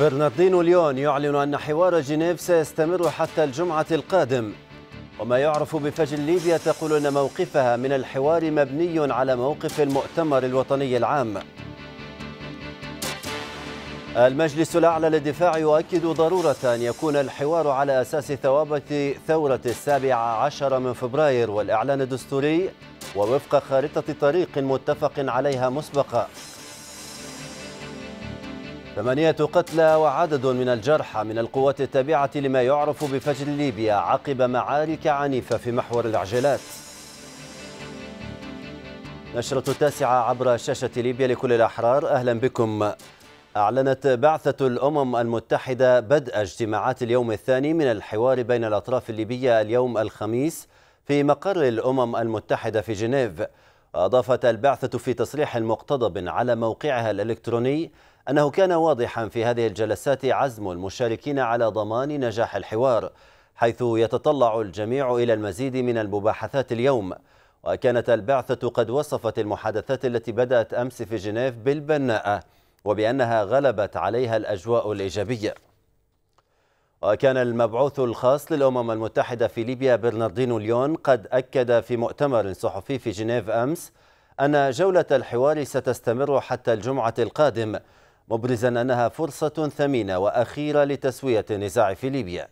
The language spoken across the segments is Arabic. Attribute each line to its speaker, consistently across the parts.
Speaker 1: برناردينو ليون يعلن أن حوار جنيف سيستمر حتى الجمعة القادم وما يعرف بفجل ليبيا تقول أن موقفها من الحوار مبني على موقف المؤتمر الوطني العام المجلس الأعلى للدفاع يؤكد ضرورة أن يكون الحوار على أساس ثوابت ثورة السابع عشر من فبراير والإعلان الدستوري ووفق خارطة طريق متفق عليها مسبقاً ثمانية قتلى وعدد من الجرحى من القوات التابعة لما يعرف بفجر ليبيا عقب معارك عنيفة في محور العجلات نشرة التاسعة عبر شاشة ليبيا لكل الأحرار أهلا بكم أعلنت بعثة الأمم المتحدة بدء اجتماعات اليوم الثاني من الحوار بين الأطراف الليبية اليوم الخميس في مقر الأمم المتحدة في جنيف أضافت البعثة في تصريح مقتضب على موقعها الإلكتروني أنه كان واضحا في هذه الجلسات عزم المشاركين على ضمان نجاح الحوار حيث يتطلع الجميع إلى المزيد من المباحثات اليوم وكانت البعثة قد وصفت المحادثات التي بدأت أمس في جنيف بالبناءة وبأنها غلبت عليها الأجواء الإيجابية وكان المبعوث الخاص للأمم المتحدة في ليبيا برناردينو ليون قد أكد في مؤتمر صحفي في جنيف أمس أن جولة الحوار ستستمر حتى الجمعة القادم مبرزا أنها فرصة ثمينة وأخيرة لتسوية النزاع في ليبيا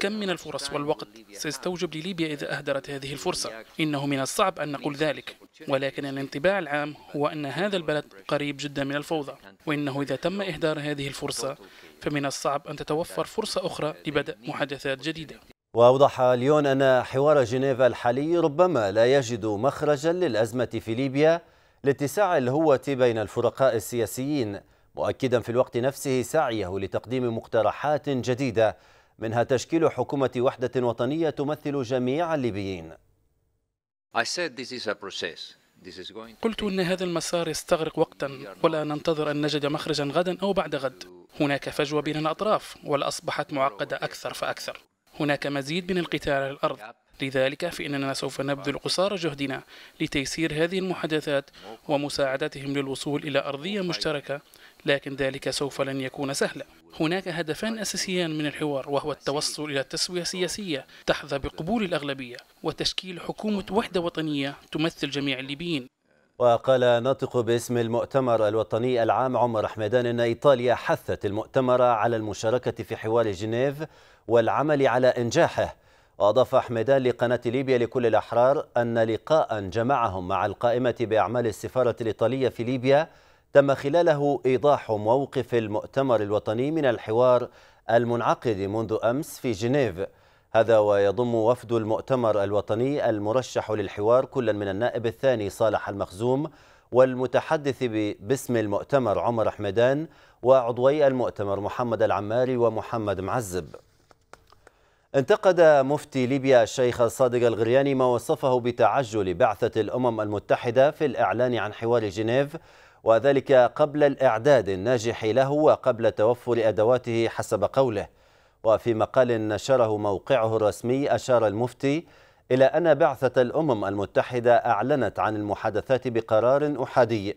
Speaker 1: كم من الفرص
Speaker 2: والوقت سيستوجب لليبيا إذا أهدرت هذه الفرصة إنه من الصعب أن نقول ذلك ولكن الانطباع العام هو أن هذا البلد قريب جدا من الفوضى وإنه إذا تم إهدار هذه الفرصة فمن الصعب أن تتوفر فرصة أخرى لبدء محادثات جديدة
Speaker 1: وأوضح ليون أن حوار جنيف الحالي ربما لا يجد مخرجا للأزمة في ليبيا لاتساع الهوة بين الفرقاء السياسيين مؤكدا في الوقت نفسه سعيه لتقديم مقترحات جديدة منها تشكيل حكومة وحدة وطنية تمثل جميع الليبيين قلت أن هذا المسار يستغرق وقتا ولا ننتظر أن نجد مخرجا غدا أو
Speaker 2: بعد غد هناك فجوة بين الأطراف والأصبحت معقدة أكثر فأكثر هناك مزيد من القتال على الأرض لذلك فإننا سوف نبذل قصارى جهدنا لتيسير هذه المحادثات ومساعدتهم للوصول إلى أرضية مشتركة لكن ذلك سوف لن يكون سهلا هناك هدفان أساسيان من الحوار وهو التوصل إلى تسوية سياسية تحظى بقبول الأغلبية وتشكيل حكومة وحدة وطنية تمثل جميع الليبيين
Speaker 1: وقال ناطق باسم المؤتمر الوطني العام عمر حميدان أن إيطاليا حثت المؤتمر على المشاركة في حوار جنيف والعمل على إنجاحه وأضاف حميدان لقناة ليبيا لكل الأحرار أن لقاء جمعهم مع القائمة بأعمال السفارة الإيطالية في ليبيا تم خلاله إيضاح موقف المؤتمر الوطني من الحوار المنعقد منذ أمس في جنيف هذا ويضم وفد المؤتمر الوطني المرشح للحوار كلا من النائب الثاني صالح المخزوم والمتحدث باسم المؤتمر عمر حمدان وعضوي المؤتمر محمد العماري ومحمد معزب انتقد مفتي ليبيا الشيخ صادق الغرياني ما وصفه بتعجل بعثة الأمم المتحدة في الإعلان عن حوار جنيف وذلك قبل الإعداد الناجح له وقبل توفر أدواته حسب قوله وفي مقال نشره موقعه الرسمي أشار المفتي إلى أن بعثة الأمم المتحدة أعلنت عن المحادثات بقرار أحادي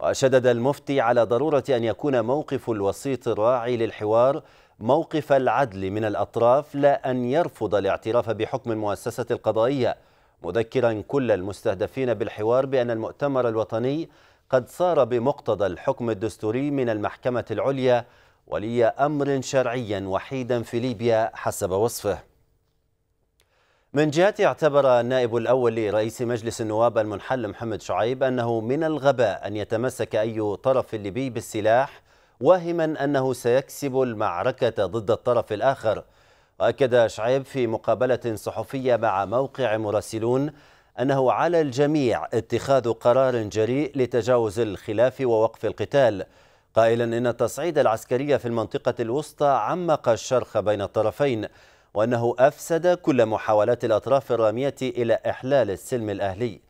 Speaker 1: وشدد المفتي على ضرورة أن يكون موقف الوسيط الراعي للحوار موقف العدل من الأطراف لا أن يرفض الاعتراف بحكم المؤسسة القضائية مذكرا كل المستهدفين بالحوار بأن المؤتمر الوطني قد صار بمقتضى الحكم الدستوري من المحكمة العليا ولي أمر شرعيا وحيدا في ليبيا حسب وصفه من جهته اعتبر النائب الأول لرئيس مجلس النواب المنحل محمد شعيب أنه من الغباء أن يتمسك أي طرف ليبي بالسلاح واهما أنه سيكسب المعركة ضد الطرف الآخر وأكد شعيب في مقابلة صحفية مع موقع مراسلون أنه على الجميع اتخاذ قرار جريء لتجاوز الخلاف ووقف القتال قائلا إن التصعيد العسكري في المنطقة الوسطى عمق الشرخ بين الطرفين وأنه أفسد كل محاولات الأطراف الرامية إلى إحلال السلم الأهلي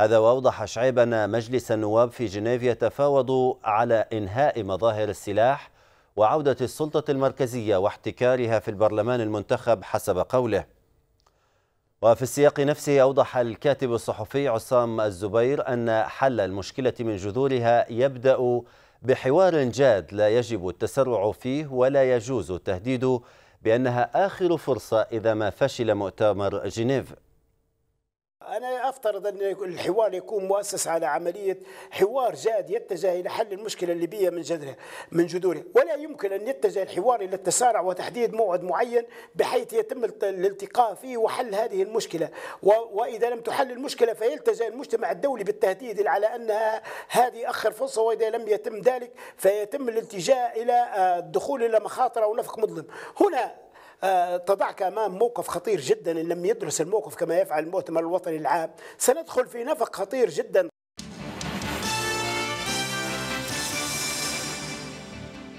Speaker 1: هذا وأوضح شعيب أن مجلس النواب في جنيف يتفاوض على إنهاء مظاهر السلاح وعودة السلطة المركزية واحتكارها في البرلمان المنتخب حسب قوله وفي السياق نفسه أوضح الكاتب الصحفي عصام الزبير أن حل المشكلة من جذورها يبدأ بحوار جاد لا يجب التسرع فيه ولا يجوز التهديد بأنها آخر فرصة إذا ما فشل مؤتمر جنيف
Speaker 2: أنا أفترض أن الحوار يكون مؤسس على عملية حوار جاد يتجه إلى حل المشكلة الليبية من جذرها من جذورها، ولا يمكن أن يتجه الحوار إلى التسارع وتحديد موعد معين بحيث يتم الالتقاء فيه وحل هذه المشكلة، وإذا لم تحل المشكلة فيلتجأ المجتمع الدولي بالتهديد على أنها هذه أخر فرصة وإذا لم يتم ذلك فيتم الالتجاء إلى آه، الدخول إلى مخاطر أو نفق مظلم. هنا تضعك أمام موقف خطير جدا إن لم يدرس الموقف كما يفعل المؤتمر الوطني العام سندخل في نفق خطير جدا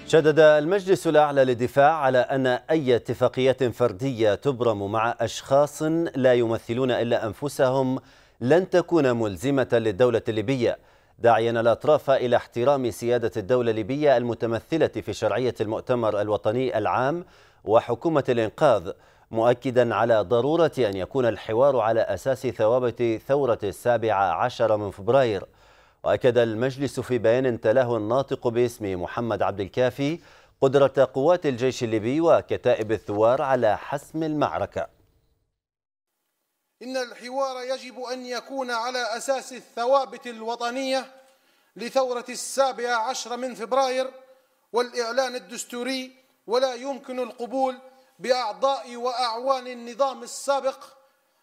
Speaker 1: شدد المجلس الأعلى للدفاع على أن أي اتفاقية فردية تبرم مع أشخاص لا يمثلون إلا أنفسهم لن تكون ملزمة للدولة الليبية داعيا الأطراف إلى احترام سيادة الدولة الليبية المتمثلة في شرعية المؤتمر الوطني العام وحكومة الإنقاذ مؤكدا على ضرورة أن يكون الحوار على أساس ثوابت ثورة السابع عشر من فبراير وأكد المجلس في بيان تلاه الناطق باسم محمد عبد الكافي قدرة قوات الجيش الليبي وكتائب الثوار على حسم المعركة
Speaker 2: إن الحوار يجب أن يكون على أساس الثوابت الوطنية لثورة السابع عشر من فبراير والإعلان الدستوري ولا يمكن القبول بأعضاء وأعوان النظام السابق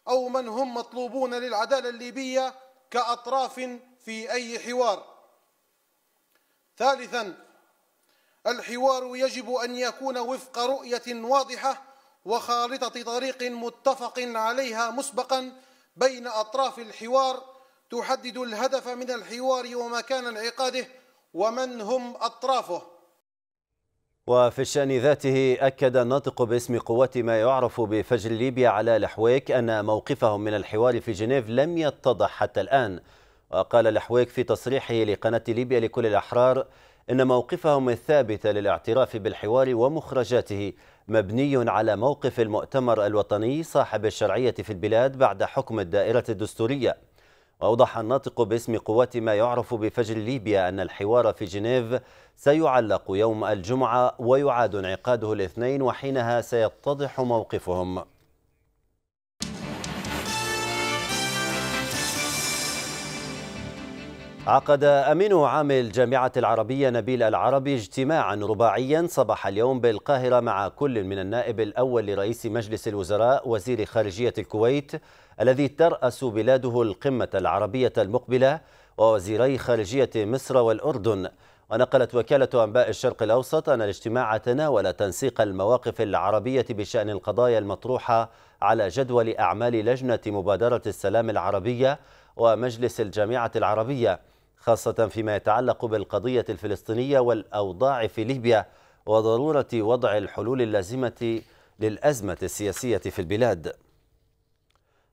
Speaker 2: أو من هم مطلوبون للعدالة الليبية كأطراف في أي حوار ثالثا الحوار يجب أن يكون وفق رؤية واضحة وخارطة طريق متفق عليها مسبقا بين أطراف الحوار تحدد الهدف من الحوار ومكان انعقاده ومن هم أطرافه
Speaker 1: وفي الشأن ذاته أكد الناطق باسم قوات ما يعرف بفجر ليبيا على لحويك أن موقفهم من الحوار في جنيف لم يتضح حتى الآن وقال لحويك في تصريحه لقناة ليبيا لكل الأحرار إن موقفهم الثابت للاعتراف بالحوار ومخرجاته مبني على موقف المؤتمر الوطني صاحب الشرعية في البلاد بعد حكم الدائرة الدستورية وأوضح الناطق باسم قوات ما يعرف بفجر ليبيا أن الحوار في جنيف سيعلق يوم الجمعة ويعاد انعقاده الاثنين وحينها سيتضح موقفهم عقد أمين عام الجامعة العربية نبيل العربي اجتماعا رباعيا صباح اليوم بالقاهرة مع كل من النائب الأول لرئيس مجلس الوزراء وزير خارجية الكويت الذي ترأس بلاده القمة العربية المقبلة ووزيري خارجية مصر والأردن ونقلت وكالة أنباء الشرق الأوسط أن الاجتماع تناول تنسيق المواقف العربية بشأن القضايا المطروحة على جدول أعمال لجنة مبادرة السلام العربية ومجلس الجامعة العربية خاصة فيما يتعلق بالقضية الفلسطينية والأوضاع في ليبيا وضرورة وضع الحلول اللازمة للأزمة السياسية في البلاد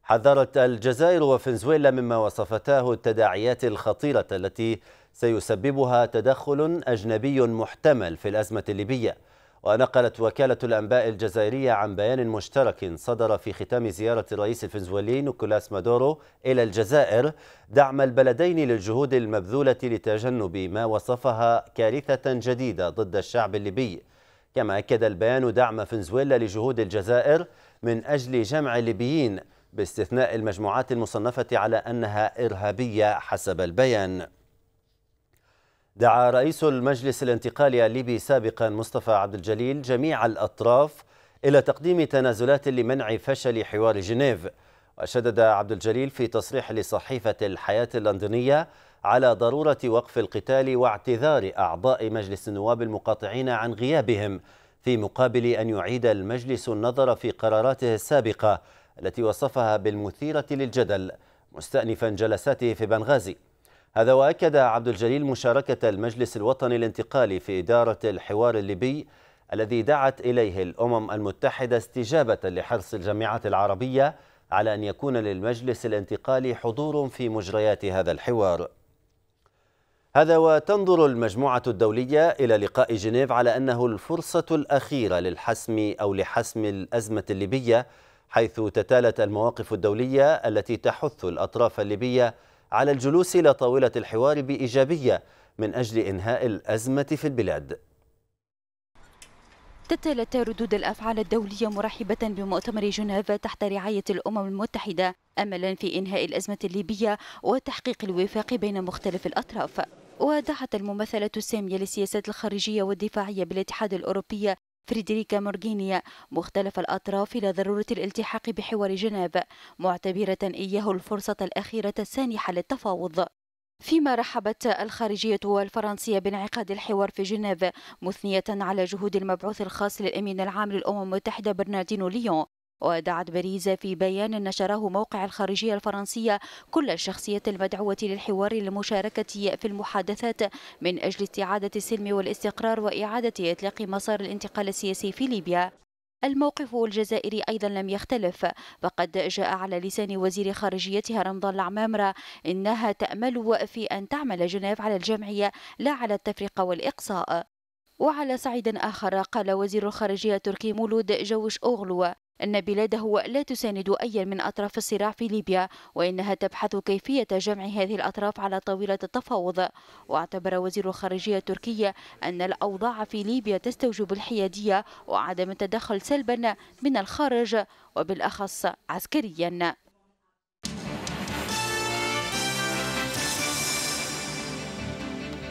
Speaker 1: حذرت الجزائر وفنزويلا مما وصفتاه التداعيات الخطيرة التي سيسببها تدخل أجنبي محتمل في الأزمة الليبية ونقلت وكالة الأنباء الجزائرية عن بيان مشترك صدر في ختام زيارة الرئيس الفنزويلي نيكولاس مادورو إلى الجزائر دعم البلدين للجهود المبذولة لتجنب ما وصفها كارثة جديدة ضد الشعب الليبي كما أكد البيان دعم فنزويلا لجهود الجزائر من أجل جمع الليبيين باستثناء المجموعات المصنفة على أنها إرهابية حسب البيان دعا رئيس المجلس الانتقالي الليبي سابقا مصطفى عبد الجليل جميع الأطراف إلى تقديم تنازلات لمنع فشل حوار جنيف وشدد عبد الجليل في تصريح لصحيفة الحياة اللندنية على ضرورة وقف القتال واعتذار أعضاء مجلس النواب المقاطعين عن غيابهم في مقابل أن يعيد المجلس النظر في قراراته السابقة التي وصفها بالمثيرة للجدل مستأنفا جلساته في بنغازي هذا وأكد عبد الجليل مشاركة المجلس الوطني الانتقالي في إدارة الحوار الليبي الذي دعت إليه الأمم المتحدة استجابة لحرص الجامعات العربية على أن يكون للمجلس الانتقالي حضور في مجريات هذا الحوار هذا وتنظر المجموعة الدولية إلى لقاء جنيف على أنه الفرصة الأخيرة للحسم أو لحسم الأزمة الليبية حيث تتالت المواقف الدولية التي تحث الأطراف الليبية على الجلوس إلى طاولة الحوار بإيجابية من أجل إنهاء الأزمة في البلاد
Speaker 2: تتلت ردود الأفعال الدولية مرحبة بمؤتمر جنيف تحت رعاية الأمم المتحدة أملا في إنهاء الأزمة الليبية وتحقيق الوفاق بين مختلف الأطراف ودعت الممثلة السامية للسياسات الخارجية والدفاعية بالاتحاد الأوروبي فريدريكا مورغينيا مختلف الأطراف إلى ضرورة الالتحاق بحوار جنيف معتبرة إياه الفرصة الأخيرة السانحة للتفاوض فيما رحبت الخارجية الفرنسية بانعقاد الحوار في جنيف مثنية على جهود المبعوث الخاص للأمين العام للأمم المتحدة برناردينو ليون ودعت باريس في بيان نشره موقع الخارجية الفرنسية كل الشخصيات المدعوة للحوار للمشاركة في المحادثات من أجل استعادة السلم والاستقرار وإعادة إطلاق مسار الانتقال السياسي في ليبيا الموقف الجزائري أيضا لم يختلف فقد جاء على لسان وزير خارجيتها رمضان العمامرة إنها تأمل في أن تعمل جنيف على الجمعية لا على التفرقة والإقصاء وعلى صعيد آخر قال وزير الخارجية التركي مولود جوش أوغلو أن بلاده لا تساند أي من أطراف الصراع في ليبيا وإنها تبحث كيفية جمع هذه الأطراف على طاولة التفاوض واعتبر وزير الخارجية التركية أن الأوضاع في ليبيا تستوجب الحيادية وعدم التدخل سلبا من الخارج وبالأخص عسكريا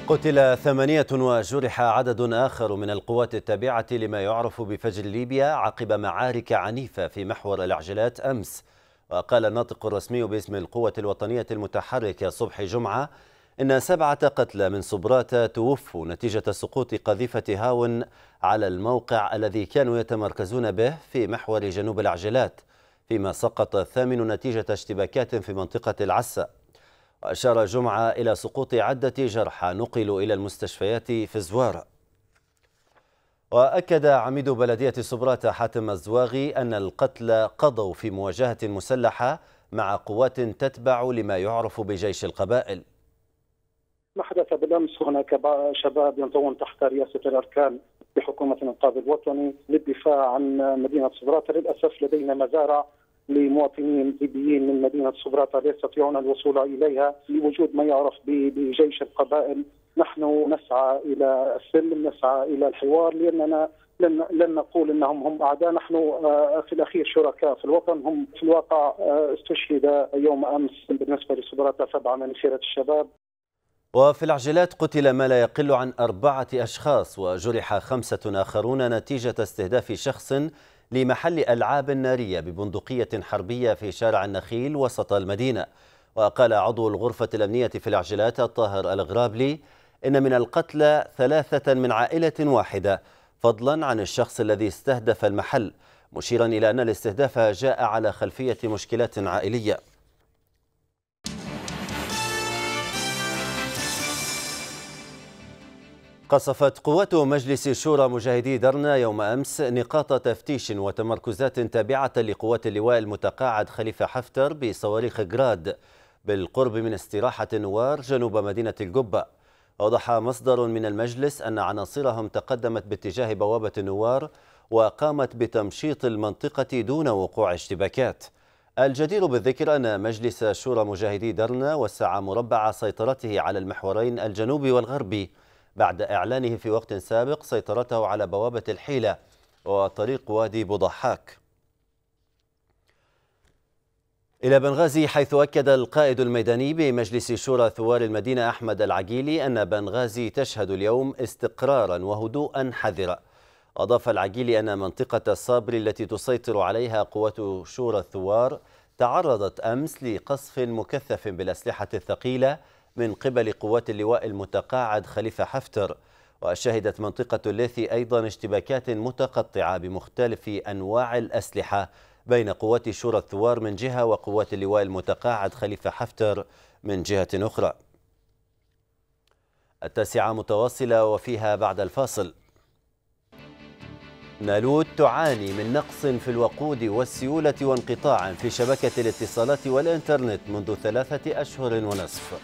Speaker 1: قتل ثمانية وجرح عدد آخر من القوات التابعة لما يعرف بفجر ليبيا عقب معارك عنيفة في محور العجلات أمس وقال الناطق الرسمي باسم القوة الوطنية المتحركة صبح جمعة إن سبعة قتلى من صبراتا توفوا نتيجة سقوط قذيفة هاون على الموقع الذي كانوا يتمركزون به في محور جنوب العجلات فيما سقط الثامن نتيجة اشتباكات في منطقة العسة وأشار جمعة إلى سقوط عدة جرحى نقلوا إلى المستشفيات في الزوار وأكد عميد بلدية صبراتة حاتم الزواغي أن القتلى قضوا في مواجهة مسلحة مع قوات تتبع لما يعرف بجيش القبائل
Speaker 2: ما حدث بالأمس هناك شباب ينضون تحت رئاسة الأركان بحكومة الإنقاذ الوطني للدفاع عن مدينة صبرات للأسف لدينا مزارع لمواطنين ليبيين من مدينه صبراتا لا يستطيعون الوصول اليها لوجود ما يعرف بجيش القبائل نحن نسعى الى السلم نسعى الى الحوار لاننا لن لن نقول انهم هم اعداء نحن آه، في الاخير شركاء في الوطن هم في الواقع آه، استشهد يوم امس بالنسبه لصبراتا سبعه من سيره الشباب
Speaker 1: وفي العجلات قتل ما لا يقل عن أربعة أشخاص وجرح خمسة آخرون نتيجة استهداف شخص لمحل ألعاب نارية ببندقية حربية في شارع النخيل وسط المدينة وقال عضو الغرفة الأمنية في العجلات الطاهر الغرابلي إن من القتلى ثلاثة من عائلة واحدة فضلا عن الشخص الذي استهدف المحل مشيرا إلى أن الاستهداف جاء على خلفية مشكلات عائلية قصفت قوات مجلس الشورى مجاهدي درنا يوم أمس نقاط تفتيش وتمركزات تابعة لقوات اللواء المتقاعد خليفة حفتر بصواريخ غراد بالقرب من استراحة نوار جنوب مدينة القبة أوضح مصدر من المجلس أن عناصرهم تقدمت باتجاه بوابة نوار وقامت بتمشيط المنطقة دون وقوع اشتباكات الجدير بالذكر أن مجلس شورى مجاهدي درنا وسع مربع سيطرته على المحورين الجنوبي والغربي بعد إعلانه في وقت سابق سيطرته على بوابة الحيلة وطريق وادي بضحاك إلى بنغازي حيث أكد القائد الميداني بمجلس شورى ثوار المدينة أحمد العقيلي أن بنغازي تشهد اليوم استقرارا وهدوءا حذرا أضاف العقيلي أن منطقة الصابر التي تسيطر عليها قوات شورى الثوار تعرضت أمس لقصف مكثف بالأسلحة الثقيلة من قبل قوات اللواء المتقاعد خليفة حفتر وشهدت منطقة الليثي أيضا اشتباكات متقطعة بمختلف أنواع الأسلحة بين قوات شورى الثوار من جهة وقوات اللواء المتقاعد خليفة حفتر من جهة أخرى التاسعة متواصلة وفيها بعد الفاصل نالوت تعاني من نقص في الوقود والسيولة وانقطاع في شبكة الاتصالات والإنترنت منذ ثلاثة أشهر ونصف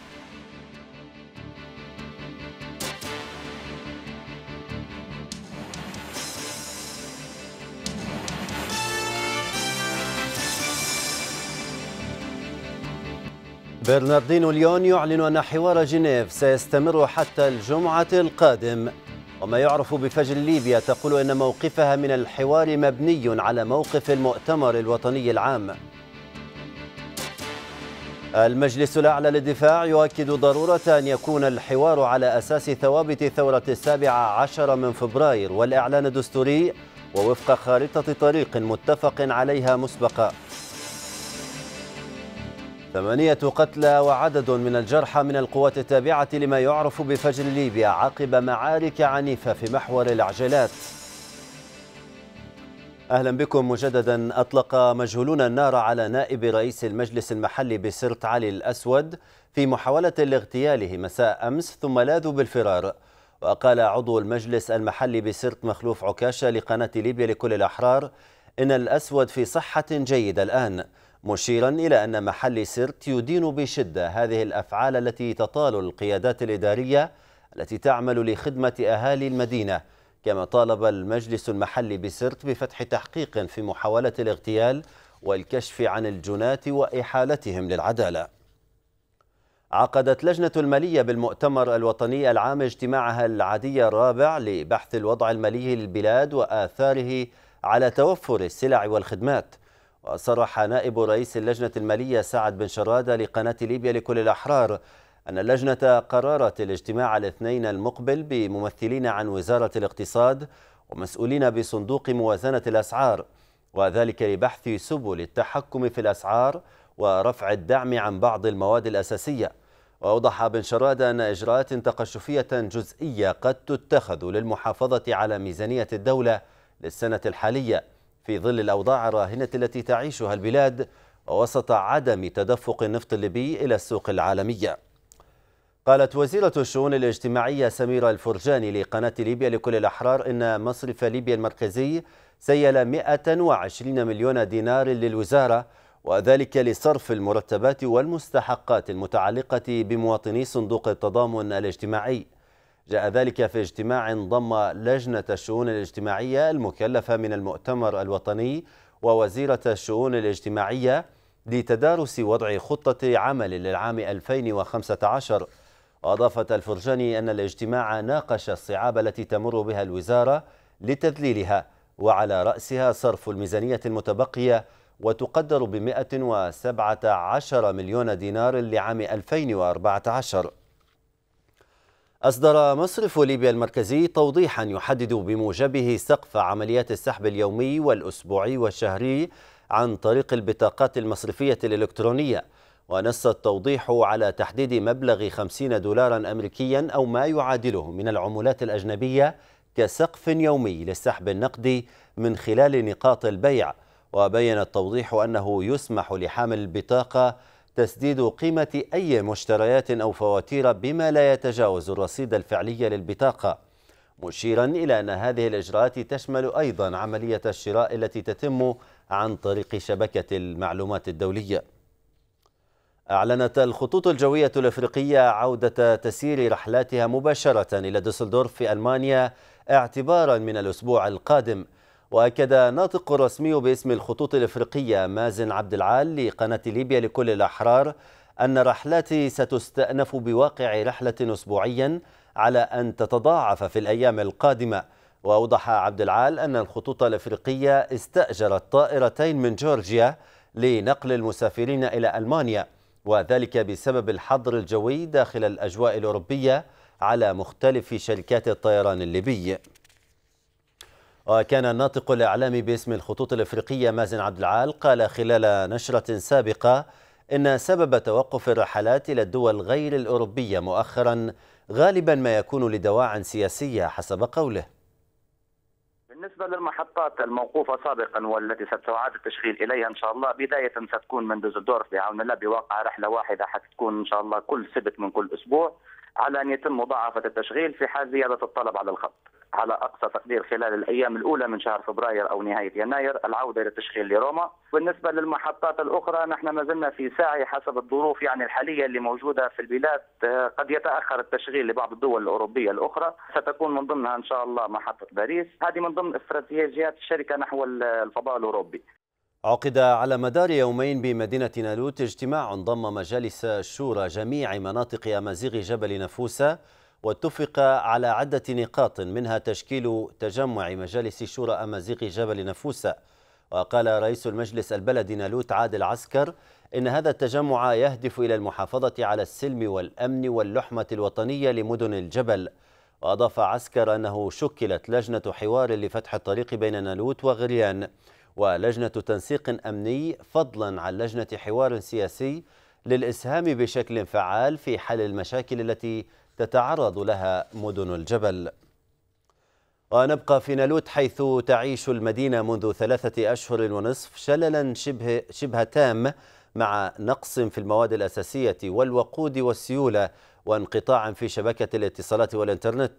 Speaker 1: برناردينو ليون يعلن أن حوار جنيف سيستمر حتى الجمعة القادم وما يعرف بفجر ليبيا تقول إن موقفها من الحوار مبني على موقف المؤتمر الوطني العام المجلس الأعلى للدفاع يؤكد ضرورة أن يكون الحوار على أساس ثوابت ثورة السابع عشر من فبراير والإعلان الدستوري ووفق خارطة طريق متفق عليها مسبقاً ثمانية قتلى وعدد من الجرحى من القوات التابعة لما يعرف بفجر ليبيا عقب معارك عنيفة في محور العجلات أهلا بكم مجددا أطلق مجهولون النار على نائب رئيس المجلس المحلي بسرت علي الأسود في محاولة لاغتياله مساء أمس ثم لاذوا بالفرار وقال عضو المجلس المحلي بسرت مخلوف عكاشة لقناة ليبيا لكل الأحرار إن الأسود في صحة جيدة الآن مشيرا إلى أن محل سرت يدين بشدة هذه الأفعال التي تطال القيادات الإدارية التي تعمل لخدمة أهالي المدينة كما طالب المجلس المحلي بسرت بفتح تحقيق في محاولة الاغتيال والكشف عن الجنات وإحالتهم للعدالة عقدت لجنة المالية بالمؤتمر الوطني العام اجتماعها العادي الرابع لبحث الوضع المالي للبلاد وآثاره على توفر السلع والخدمات وصرح نائب رئيس اللجنة المالية سعد بن شرادة لقناة ليبيا لكل الأحرار أن اللجنة قررت الاجتماع الاثنين المقبل بممثلين عن وزارة الاقتصاد ومسؤولين بصندوق موازنة الأسعار وذلك لبحث سبل التحكم في الأسعار ورفع الدعم عن بعض المواد الأساسية وأوضح بن شرادة أن إجراءات تقشفية جزئية قد تتخذ للمحافظة على ميزانية الدولة للسنة الحالية في ظل الأوضاع الراهنة التي تعيشها البلاد ووسط عدم تدفق النفط الليبي إلى السوق العالمية قالت وزيرة الشؤون الاجتماعية سميرة الفرجاني لقناة ليبيا لكل الأحرار إن مصرف ليبيا المركزي سيل 120 مليون دينار للوزارة وذلك لصرف المرتبات والمستحقات المتعلقة بمواطني صندوق التضامن الاجتماعي جاء ذلك في اجتماع ضم لجنة الشؤون الاجتماعية المكلفة من المؤتمر الوطني ووزيرة الشؤون الاجتماعية لتدارس وضع خطة عمل للعام 2015 وأضافت الفرجاني أن الاجتماع ناقش الصعاب التي تمر بها الوزارة لتذليلها وعلى رأسها صرف الميزانية المتبقية وتقدر ب 117 مليون دينار لعام 2014 أصدر مصرف ليبيا المركزي توضيحا يحدد بموجبه سقف عمليات السحب اليومي والأسبوعي والشهري عن طريق البطاقات المصرفية الإلكترونية ونص التوضيح على تحديد مبلغ 50 دولارا أمريكيا أو ما يعادله من العملات الأجنبية كسقف يومي للسحب النقدي من خلال نقاط البيع وبين التوضيح أنه يسمح لحامل البطاقة تسديد قيمة أي مشتريات أو فواتير بما لا يتجاوز الرصيد الفعلي للبطاقة مشيرا إلى أن هذه الإجراءات تشمل أيضا عملية الشراء التي تتم عن طريق شبكة المعلومات الدولية أعلنت الخطوط الجوية الأفريقية عودة تسيير رحلاتها مباشرة إلى دوسلدورف في ألمانيا اعتبارا من الأسبوع القادم وأكد ناطق رسمي باسم الخطوط الإفريقية مازن عبد العال لقناة ليبيا لكل الأحرار أن رحلاتي ستستأنف بواقع رحلة أسبوعيا على أن تتضاعف في الأيام القادمة وأوضح عبد العال أن الخطوط الإفريقية استأجرت طائرتين من جورجيا لنقل المسافرين إلى ألمانيا وذلك بسبب الحظر الجوي داخل الأجواء الأوروبية على مختلف شركات الطيران الليبي وكان الناطق الإعلامي باسم الخطوط الإفريقية مازن عبد العال قال خلال نشرة سابقة إن سبب توقف الرحلات إلى الدول غير الأوروبية مؤخرا غالبا ما يكون لدواع سياسية حسب قوله
Speaker 2: بالنسبة للمحطات الموقوفة سابقا والتي ستعاد التشغيل إليها إن شاء الله بداية ستكون من دوزدورف بعون الله بواقع رحلة واحدة حتكون إن شاء الله كل سبت من كل أسبوع على أن يتم مضاعفة التشغيل في حال زيادة الطلب على الخط على اقصى تقدير خلال الايام الاولى من شهر فبراير او نهايه يناير العوده الى تشغيل لروما، بالنسبه للمحطات الاخرى نحن ما زلنا في سعي حسب الظروف يعني الحاليه اللي موجوده في البلاد آه، قد يتاخر التشغيل لبعض الدول الاوروبيه الاخرى، ستكون من ضمنها ان شاء الله محطه باريس، هذه من ضمن استراتيجيات الشركه نحو الفضاء الاوروبي.
Speaker 1: عقد على مدار يومين بمدينة نالوت اجتماع ضم مجالس شورى جميع مناطق أمازيغ جبل نفوسة واتفق على عدة نقاط منها تشكيل تجمع مجالس شورى أمازيغ جبل نفوسة وقال رئيس المجلس البلدي نالوت عادل عسكر إن هذا التجمع يهدف إلى المحافظة على السلم والأمن واللحمة الوطنية لمدن الجبل وأضاف عسكر أنه شكلت لجنة حوار لفتح الطريق بين نالوت وغريان ولجنة تنسيق أمني فضلا عن لجنة حوار سياسي للإسهام بشكل فعال في حل المشاكل التي تتعرض لها مدن الجبل ونبقى في نالوت حيث تعيش المدينة منذ ثلاثة أشهر ونصف شللا شبه, شبه تام مع نقص في المواد الأساسية والوقود والسيولة وانقطاع في شبكة الاتصالات والإنترنت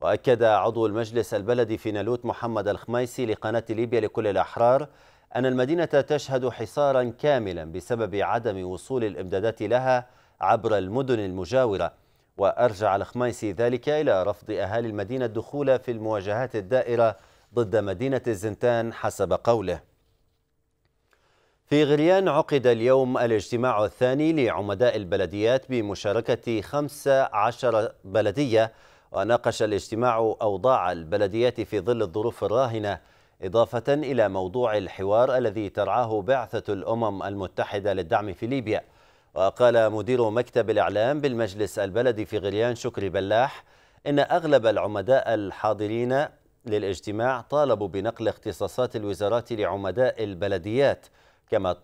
Speaker 1: وأكد عضو المجلس البلدي في نالوت محمد الخميسي لقناة ليبيا لكل الأحرار أن المدينة تشهد حصارا كاملا بسبب عدم وصول الإمدادات لها عبر المدن المجاورة وأرجع الخميسي ذلك إلى رفض أهالي المدينة الدخول في المواجهات الدائرة ضد مدينة الزنتان حسب قوله في غريان عقد اليوم الاجتماع الثاني لعمداء البلديات بمشاركة 15 بلدية وناقش الاجتماع أوضاع البلديات في ظل الظروف الراهنة إضافة إلى موضوع الحوار الذي ترعاه بعثة الأمم المتحدة للدعم في ليبيا وقال مدير مكتب الإعلام بالمجلس البلدي في غليان شكري بلاح إن أغلب العمداء الحاضرين للاجتماع طالبوا بنقل اختصاصات الوزارات لعمداء البلديات كما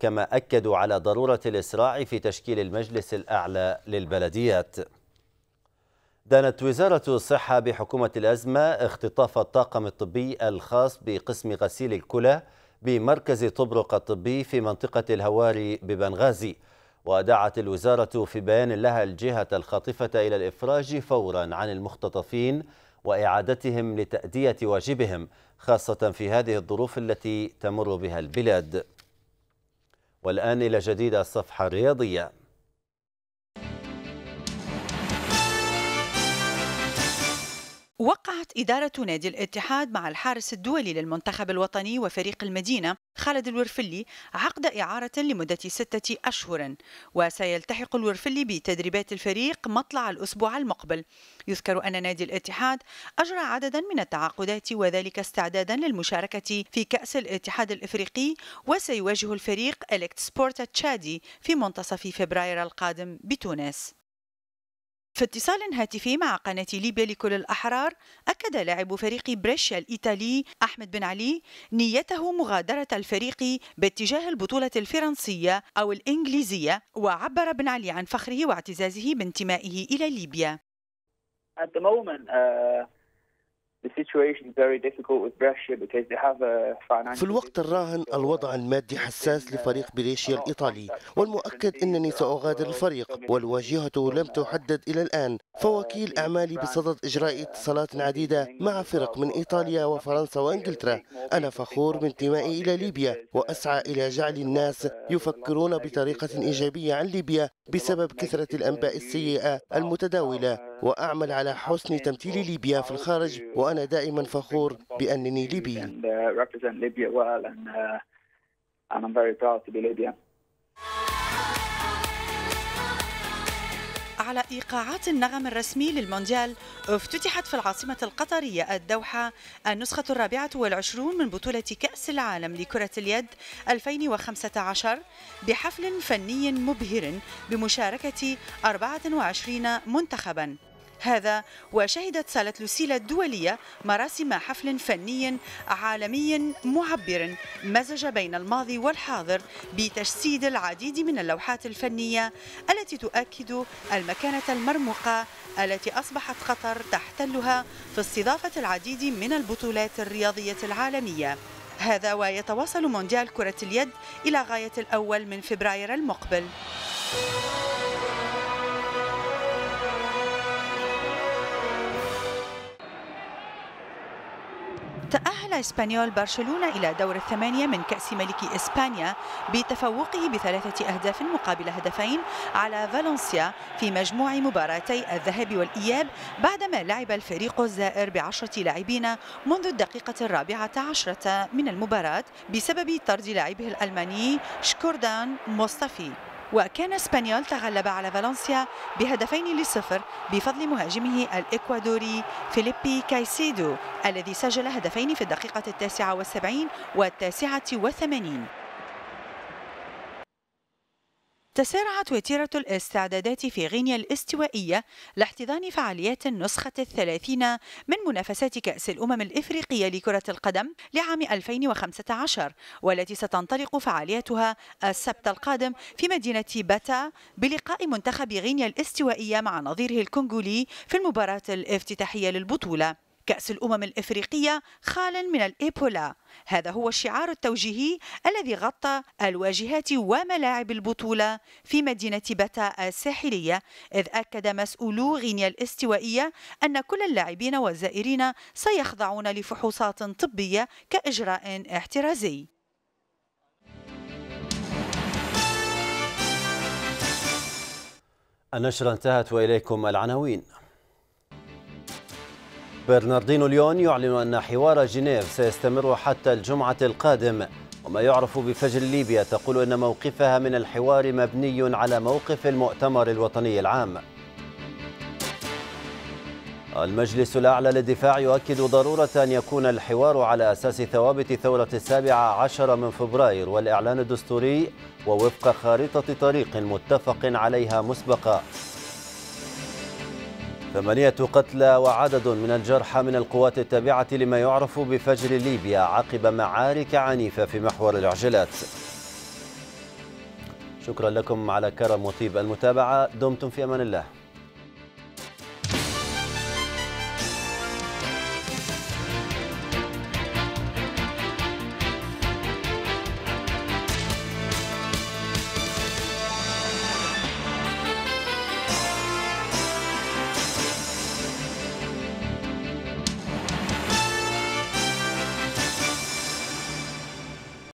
Speaker 1: كما أكدوا على ضرورة الإسراع في تشكيل المجلس الأعلى للبلديات دانت وزارة الصحة بحكومة الأزمة اختطاف الطاقم الطبي الخاص بقسم غسيل الكلى بمركز طبرق الطبي في منطقة الهواري ببنغازي ودعت الوزارة في بيان لها الجهة الخاطفة إلى الإفراج فورا عن المختطفين وإعادتهم لتأدية واجبهم خاصة في هذه الظروف التي تمر بها البلاد والآن إلى جديد الصفحة الرياضية
Speaker 3: وقعت إدارة نادي الاتحاد مع الحارس الدولي للمنتخب الوطني وفريق المدينة خالد الورفلي عقد إعارة لمدة ستة أشهر وسيلتحق الورفلي بتدريبات الفريق مطلع الأسبوع المقبل يذكر أن نادي الاتحاد أجرى عددا من التعاقدات وذلك استعدادا للمشاركة في كأس الاتحاد الإفريقي وسيواجه الفريق إلكت سبورت تشادي في منتصف فبراير القادم بتونس في اتصال هاتفي مع قناة ليبيا لكل الأحرار أكد لاعب فريق بريشيا الإيطالي أحمد بن علي نيته مغادرة الفريق باتجاه البطولة الفرنسية أو الإنجليزية وعبر بن علي عن فخره واعتزازه بانتمائه إلى ليبيا
Speaker 2: uh, في الوقت الراهن الوضع المادي حساس لفريق بريشيا الإيطالي والمؤكد أنني سأغادر الفريق والواجهة لم تحدد إلى الآن فوكيل أعمالي بصدد إجراء اتصالات عديدة مع فرق من إيطاليا وفرنسا وإنجلترا أنا فخور بانتمائي إلى ليبيا وأسعى إلى جعل الناس يفكرون بطريقة إيجابية عن ليبيا بسبب كثرة الأنباء السيئة المتداولة وأعمل على حسن تمثيل ليبيا في الخارج وأنا دائما فخور بأنني ليبي
Speaker 3: على إيقاعات النغم الرسمي للمونديال افتتحت في العاصمة القطرية الدوحة النسخة الرابعة والعشرون من بطولة كأس العالم لكرة اليد 2015 بحفل فني مبهر بمشاركة 24 منتخباً هذا وشهدت صالة لوسيلا الدولية مراسم حفل فني عالمي معبر مزج بين الماضي والحاضر بتجسيد العديد من اللوحات الفنية التي تؤكد المكانة المرموقة التي أصبحت قطر تحتلها في استضافة العديد من البطولات الرياضية العالمية هذا ويتواصل مونديال كرة اليد إلى غاية الأول من فبراير المقبل تأهل إسبانيول برشلونة إلى دور الثمانية من كأس ملك إسبانيا بتفوقه بثلاثة أهداف مقابل هدفين على فالنسيا في مجموع مباراتي الذهاب والإياب بعدما لعب الفريق الزائر بعشرة لاعبين منذ الدقيقة الرابعة عشرة من المباراة بسبب طرد لاعبه الألماني شكوردان مصطفي وكان اسبانيول تغلب على فالنسيا بهدفين لصفر بفضل مهاجمه الإكوادوري فيليبي كايسيدو الذي سجل هدفين في الدقيقة التاسعة والسبعين والتاسعة والثمانين تسارعت وتيرة الاستعدادات في غينيا الاستوائية لاحتضان فعاليات النسخة الثلاثين من منافسات كأس الأمم الإفريقية لكرة القدم لعام 2015 والتي ستنطلق فعاليتها السبت القادم في مدينة باتا بلقاء منتخب غينيا الاستوائية مع نظيره الكونغولي في المباراة الافتتاحية للبطولة كأس الأمم الإفريقية خالا من الإيبولا هذا هو الشعار التوجيهي الذي غطى الواجهات وملاعب البطولة في مدينة بتا الساحلية إذ أكد مسؤولو غينيا الاستوائية أن كل اللاعبين والزائرين سيخضعون لفحوصات طبية كإجراء احترازي
Speaker 1: النشرة انتهت وإليكم العناوين برناردينو ليون يعلن أن حوار جنيف سيستمر حتى الجمعة القادم وما يعرف بفجر ليبيا تقول أن موقفها من الحوار مبني على موقف المؤتمر الوطني العام المجلس الأعلى للدفاع يؤكد ضرورة أن يكون الحوار على أساس ثوابت ثورة السابعة عشر من فبراير والإعلان الدستوري ووفق خارطة طريق متفق عليها مسبقا ثمانية قتلى وعدد من الجرحى من القوات التابعة لما يعرف بفجر ليبيا عقب معارك عنيفة في محور العجلات شكرا لكم على كرم وطيب المتابعة دمتم في أمان الله